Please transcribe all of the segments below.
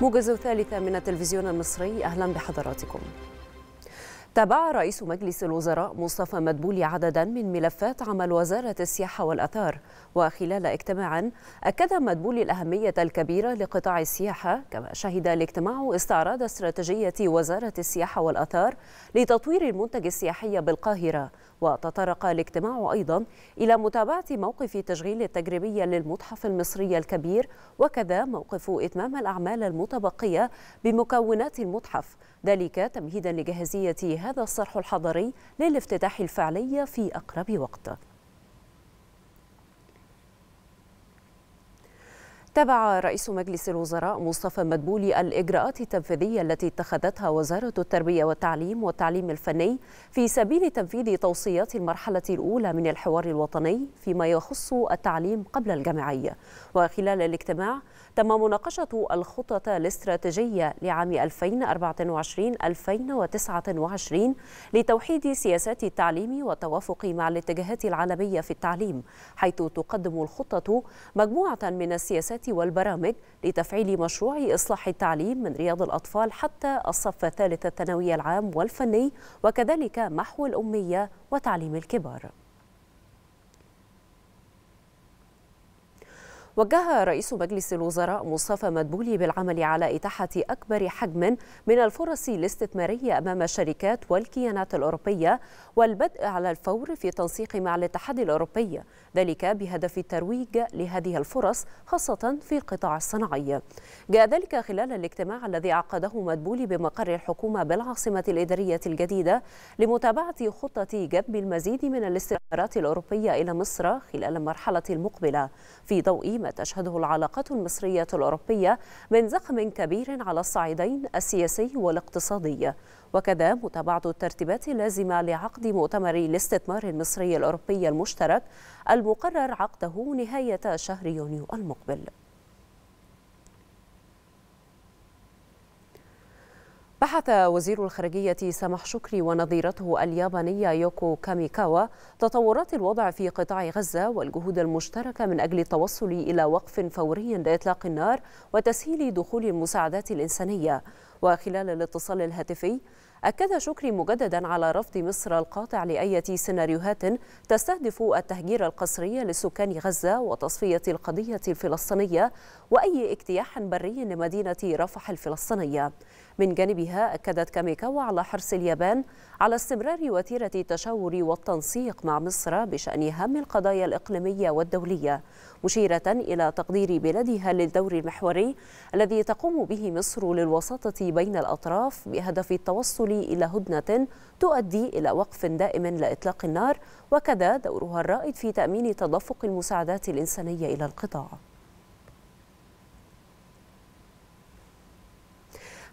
موجز ثالثة من التلفزيون المصري أهلا بحضراتكم تابع رئيس مجلس الوزراء مصطفى مدبولي عددا من ملفات عمل وزارة السياحة والأثار وخلال اجتماع أكد مدبولي الأهمية الكبيرة لقطاع السياحة كما شهد الاجتماع استعراض استراتيجية وزارة السياحة والأثار لتطوير المنتج السياحي بالقاهرة وتطرق الاجتماع أيضا إلى متابعة موقف تشغيل التجريبية للمتحف المصري الكبير وكذا موقف إتمام الأعمال المتبقية بمكونات المتحف ذلك تمهيدا لجاهزية هذا الصرح الحضري للافتتاح الفعلي في أقرب وقت تابع رئيس مجلس الوزراء مصطفى مدبولي الإجراءات التنفيذية التي اتخذتها وزارة التربية والتعليم والتعليم الفني في سبيل تنفيذ توصيات المرحلة الأولى من الحوار الوطني فيما يخص التعليم قبل الجامعي وخلال الاجتماع تم مناقشة الخطط الاستراتيجية لعام 2024-2029 لتوحيد سياسات التعليم والتوافق مع الاتجاهات العالمية في التعليم حيث تقدم الخطة مجموعة من السياسات والبرامج لتفعيل مشروع إصلاح التعليم من رياض الأطفال حتى الصف الثالث الثانوي العام والفني وكذلك محو الأمية وتعليم الكبار وجه رئيس مجلس الوزراء مصطفى مدبولي بالعمل على إتاحة أكبر حجم من الفرص الاستثمارية أمام الشركات والكيانات الأوروبية والبدء على الفور في تنسيق مع الاتحاد الأوروبي ذلك بهدف الترويج لهذه الفرص خاصة في القطاع الصناعي جاء ذلك خلال الاجتماع الذي عقده مدبولي بمقر الحكومة بالعاصمة الإدارية الجديدة لمتابعة خطة جذب المزيد من الاستثمارات الأوروبية إلى مصر خلال المرحلة المقبلة في ضوء ما تشهده العلاقات المصرية الأوروبية من زخم كبير على الصعيدين السياسي والاقتصادي وكذا متابعة الترتيبات اللازمة لعقد مؤتمر الاستثمار المصري الأوروبي المشترك المقرر عقده نهاية شهر يونيو المقبل بحث وزير الخارجية سمح شكري ونظيرته اليابانية يوكو كاميكاوا تطورات الوضع في قطاع غزة والجهود المشتركة من أجل التوصل إلى وقف فوري لإطلاق النار وتسهيل دخول المساعدات الإنسانية وخلال الاتصال الهاتفي أكد شكري مجددا على رفض مصر القاطع لأية سيناريوهات تستهدف التهجير القسري لسكان غزة وتصفية القضية الفلسطينية وأي اجتياح بري لمدينة رفح الفلسطينية من جانبها أكدت كاميكاوا على حرص اليابان على استمرار وتيرة التشاور والتنسيق مع مصر بشأن هام القضايا الإقليمية والدولية مشيرة إلى تقدير بلادها للدور المحوري الذي تقوم به مصر للوساطة بين الأطراف بهدف التوصل التوصل إلى هدنة تؤدي إلى وقف دائم لإطلاق النار وكذا دورها الرائد في تأمين تدفق المساعدات الإنسانية إلى القطاع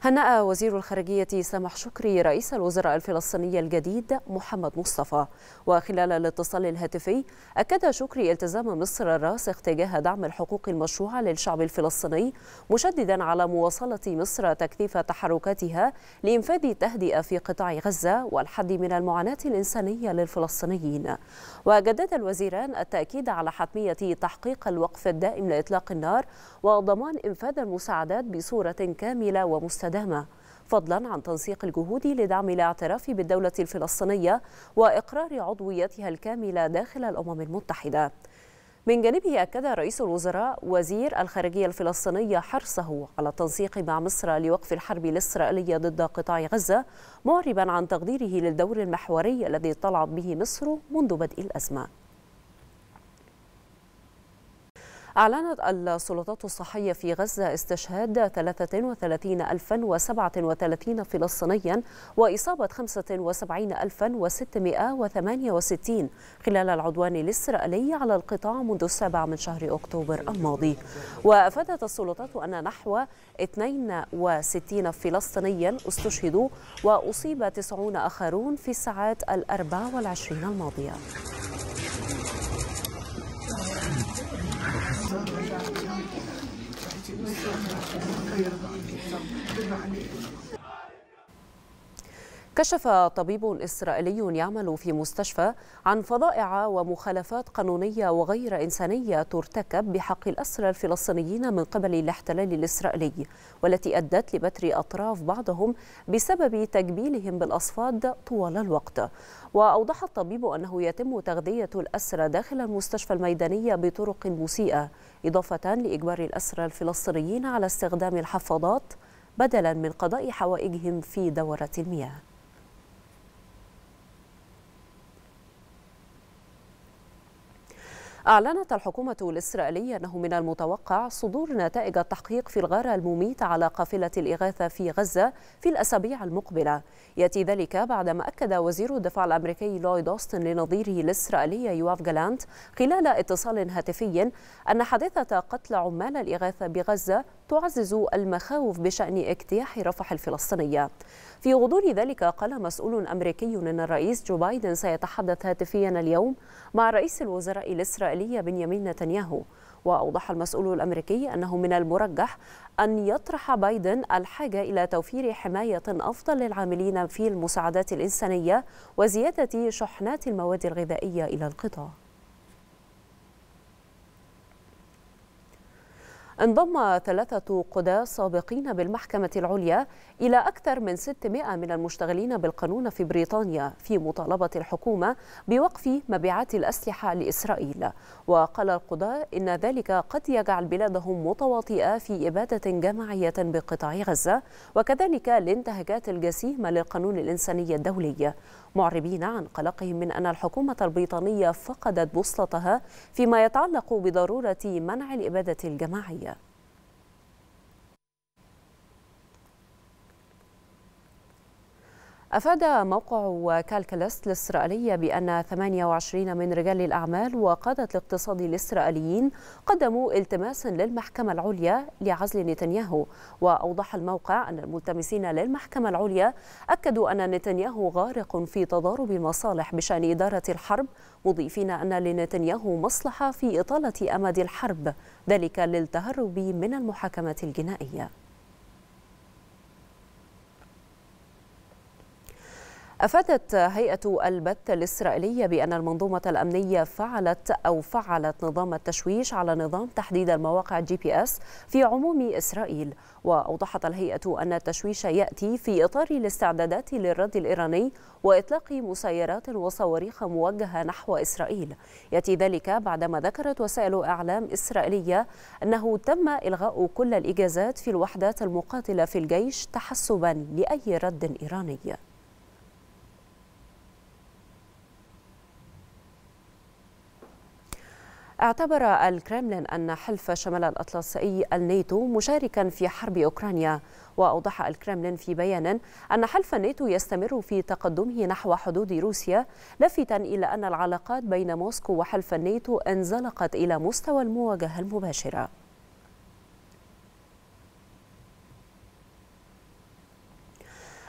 هنأ وزير الخارجية سامح شكري رئيس الوزراء الفلسطيني الجديد محمد مصطفى وخلال الاتصال الهاتفي أكد شكري التزام مصر الراسخ تجاه دعم الحقوق المشروعة للشعب الفلسطيني مشددا على مواصلة مصر تكثيف تحركاتها لإنفاذ التهدئة في قطاع غزة والحد من المعاناة الإنسانية للفلسطينيين وجدد الوزيران التأكيد على حتمية تحقيق الوقف الدائم لإطلاق النار وضمان إنفاذ المساعدات بصورة كاملة ومستدامة المستدامة فضلا عن تنسيق الجهود لدعم الاعتراف بالدولة الفلسطينية وإقرار عضويتها الكاملة داخل الأمم المتحدة من جانبه أكد رئيس الوزراء وزير الخارجية الفلسطينية حرصه على التنسيق مع مصر لوقف الحرب الإسرائيلية ضد قطاع غزة معربا عن تقديره للدور المحوري الذي طلعت به مصر منذ بدء الأزمة أعلنت السلطات الصحية في غزة استشهاد 33037 فلسطينيا وإصابة 75668 خلال العدوان الإسرائيلي على القطاع منذ السابع من شهر أكتوبر الماضي وأفادت السلطات أن نحو 62 فلسطينيا استشهدوا وأصيب 90 آخرون في الساعات الأربع والعشرين الماضية 对。كشف طبيب إسرائيلي يعمل في مستشفى عن فضائع ومخالفات قانونية وغير إنسانية ترتكب بحق الأسرى الفلسطينيين من قبل الاحتلال الإسرائيلي والتي أدت لبتر أطراف بعضهم بسبب تجبيلهم بالأصفاد طوال الوقت وأوضح الطبيب أنه يتم تغذية الأسرى داخل المستشفى الميدانية بطرق مسيئة إضافة لإجبار الأسرى الفلسطينيين على استخدام الحفاضات بدلا من قضاء حوائجهم في دورة المياه أعلنت الحكومة الإسرائيلية أنه من المتوقع صدور نتائج التحقيق في الغارة المميتة على قافلة الإغاثة في غزة في الأسابيع المقبلة يأتي ذلك بعدما أكد وزير الدفاع الأمريكي لويد أوستن لنظيره الإسرائيلي يواف جالانت خلال اتصال هاتفي أن حادثة قتل عمال الإغاثة بغزة تعزز المخاوف بشأن اجتياح رفح الفلسطينية في غضون ذلك قال مسؤول أمريكي أن الرئيس جو بايدن سيتحدث هاتفيا اليوم مع رئيس الوزراء الإسرائيلي الإسرائيلية بنيامين نتنياهو وأوضح المسؤول الأمريكي أنه من المرجح أن يطرح بايدن الحاجة إلى توفير حماية أفضل للعاملين في المساعدات الإنسانية وزيادة شحنات المواد الغذائية إلى القطاع انضم ثلاثة قضاة سابقين بالمحكمة العليا إلى أكثر من 600 من المشتغلين بالقانون في بريطانيا في مطالبة الحكومة بوقف مبيعات الأسلحة لإسرائيل وقال القضاة إن ذلك قد يجعل بلادهم متواطئة في إبادة جماعية بقطاع غزة وكذلك الانتهاكات الجسيمة للقانون الإنساني الدولي معربين عن قلقهم من أن الحكومة البريطانية فقدت بوصلتها فيما يتعلق بضرورة منع الإبادة الجماعية أفاد موقع كالكلست الإسرائيلية بأن 28 من رجال الأعمال وقادة الاقتصاد الإسرائيليين قدموا التماسا للمحكمة العليا لعزل نتنياهو وأوضح الموقع أن الملتمسين للمحكمة العليا أكدوا أن نتنياهو غارق في تضارب المصالح بشأن إدارة الحرب مضيفين أن لنتنياهو مصلحة في إطالة أمد الحرب ذلك للتهرب من المحاكمة الجنائية أفادت هيئة البث الإسرائيلية بأن المنظومة الأمنية فعلت أو فعلت نظام التشويش على نظام تحديد المواقع جي بي إس في عموم إسرائيل وأوضحت الهيئة أن التشويش يأتي في إطار الاستعدادات للرد الإيراني وإطلاق مسيرات وصواريخ موجهة نحو إسرائيل يأتي ذلك بعدما ذكرت وسائل إعلام إسرائيلية أنه تم إلغاء كل الإجازات في الوحدات المقاتلة في الجيش تحسبا لأي رد إيراني اعتبر الكرملين أن حلف شمال الأطلسي الناتو مشاركا في حرب أوكرانيا وأوضح الكرملين في بيان أن حلف الناتو يستمر في تقدمه نحو حدود روسيا لافتا إلى أن العلاقات بين موسكو وحلف الناتو انزلقت إلى مستوى المواجهة المباشرة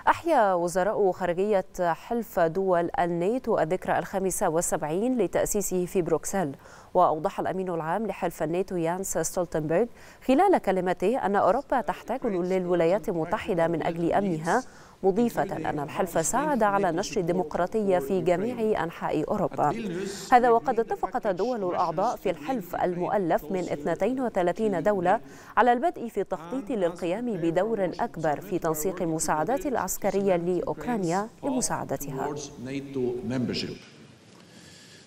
أحيا وزراء خارجية حلف دول الناتو الذكرى الخامسة والسبعين لتأسيسه في بروكسل وأوضح الأمين العام لحلف الناتو يانس ستولتنبرغ خلال كلمته أن أوروبا تحتاج للولايات المتحدة من أجل أمنها مضيفة أن الحلف ساعد على نشر الديمقراطية في جميع أنحاء أوروبا هذا وقد اتفقت الدول الأعضاء في الحلف المؤلف من 32 دولة على البدء في التخطيط للقيام بدور أكبر في تنسيق المساعدات العسكرية لأوكرانيا لمساعدتها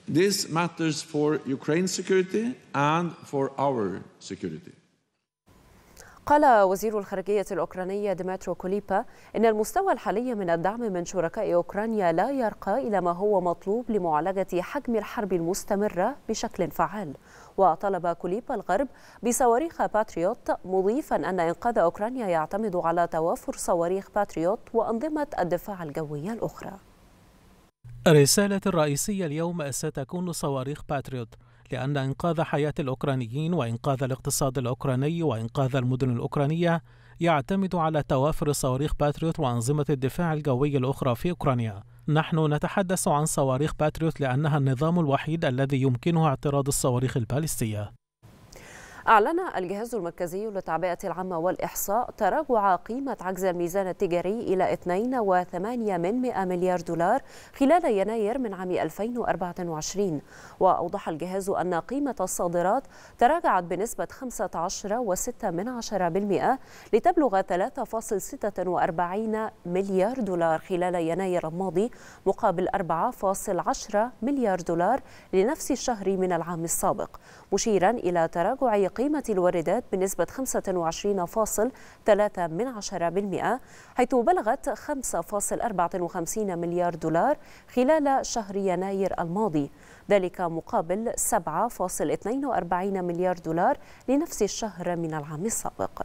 This matters for Ukraine's security and for our security. قال وزير الخارجية الأوكرانية ديمترو كوليبا إن المستوى الحالي من الدعم من شركاء أوكرانيا لا يرقى إلى ما هو مطلوب لمعالجة حجم الحرب المستمرة بشكل فعال وطلب كوليبا الغرب بصواريخ باتريوت مضيفا أن إنقاذ أوكرانيا يعتمد على توافر صواريخ باتريوت وأنظمة الدفاع الجوية الأخرى رسالة الرئيسية اليوم ستكون صواريخ باتريوت لأن إنقاذ حياة الأوكرانيين وإنقاذ الاقتصاد الأوكراني وإنقاذ المدن الأوكرانية يعتمد على توافر صواريخ باتريوت وأنظمة الدفاع الجوي الأخرى في أوكرانيا نحن نتحدث عن صواريخ باتريوت لأنها النظام الوحيد الذي يمكنه اعتراض الصواريخ البالستية أعلن الجهاز المركزي للتعبئة العامة والإحصاء تراجع قيمة عجز الميزان التجاري إلى 2.8 مليار دولار خلال يناير من عام 2024 وأوضح الجهاز أن قيمة الصادرات تراجعت بنسبة 15.6% لتبلغ 3.46 مليار دولار خلال يناير الماضي مقابل 4.10 مليار دولار لنفس الشهر من العام السابق مشيرا إلى تراجع قيمة الواردات بنسبة 25.3 من حيث بلغت 5.54 مليار دولار خلال شهر يناير الماضي ذلك مقابل 7.42 مليار دولار لنفس الشهر من العام السابق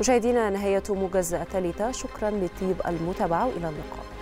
مشاهدينا نهاية موجز الثالثة شكرا لطيب المتابعة وإلى اللقاء